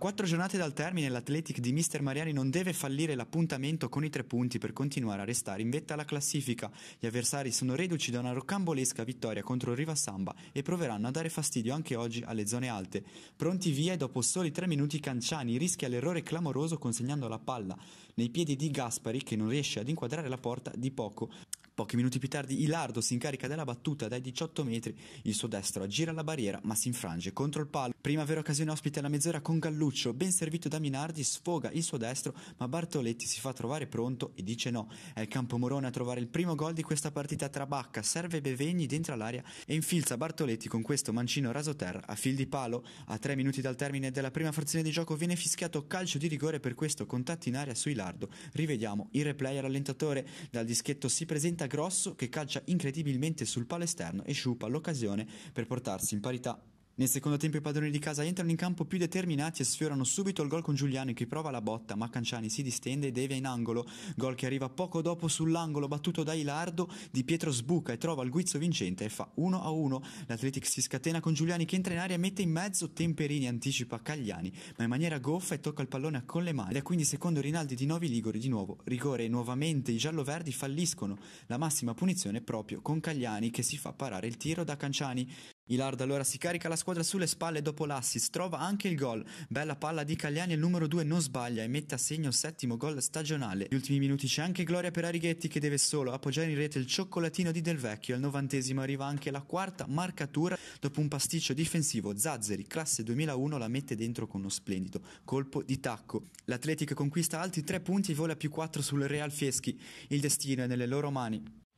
quattro giornate dal termine l'Athletic di Mister Mariani non deve fallire l'appuntamento con i tre punti per continuare a restare in vetta alla classifica. Gli avversari sono reduci da una rocambolesca vittoria contro il Rivasamba e proveranno a dare fastidio anche oggi alle zone alte. Pronti via e dopo soli tre minuti Canciani rischia l'errore clamoroso consegnando la palla nei piedi di Gaspari che non riesce ad inquadrare la porta di poco. Pochi minuti più tardi Ilardo si incarica della battuta dai 18 metri, il suo destro aggira la barriera ma si infrange contro il palo. Prima vera occasione ospite alla mezz'ora con Galluccio, ben servito da Minardi, sfoga il suo destro ma Bartoletti si fa trovare pronto e dice no. È il campo Morone a trovare il primo gol di questa partita tra Bacca, serve Bevegni dentro l'area e infilza Bartoletti con questo mancino raso terra a fil di palo. A tre minuti dal termine della prima frazione di gioco viene fischiato calcio di rigore per questo contatto in aria su Ilardo. Rivediamo il replay al rallentatore, dal dischetto si presenta grosso che calcia incredibilmente sul palo esterno e sciupa l'occasione per portarsi in parità nel secondo tempo i padroni di casa entrano in campo più determinati e sfiorano subito il gol con Giuliani che prova la botta, ma Canciani si distende e devia in angolo, gol che arriva poco dopo sull'angolo battuto da Ilardo, Di Pietro sbuca e trova il guizzo vincente e fa 1-1. L'Atletic si scatena con Giuliani che entra in aria e mette in mezzo Temperini anticipa Cagliani, ma in maniera goffa e tocca il pallone con le mani. Ed è quindi secondo Rinaldi di Novi Ligori di nuovo rigore e nuovamente i giallo-verdi falliscono, la massima punizione proprio con Cagliani che si fa parare il tiro da Canciani. Ilardo allora si carica la squadra sulle spalle dopo l'assist, trova anche il gol. Bella palla di Cagliani, il numero 2 non sbaglia e mette a segno il settimo gol stagionale. Gli ultimi minuti c'è anche Gloria per Arighetti che deve solo appoggiare in rete il cioccolatino di Del Vecchio. Al novantesimo arriva anche la quarta marcatura dopo un pasticcio difensivo. Zazzeri, classe 2001, la mette dentro con uno splendido colpo di tacco. L'Atletica conquista altri 3 punti e vola più 4 sul Real Fieschi. Il destino è nelle loro mani.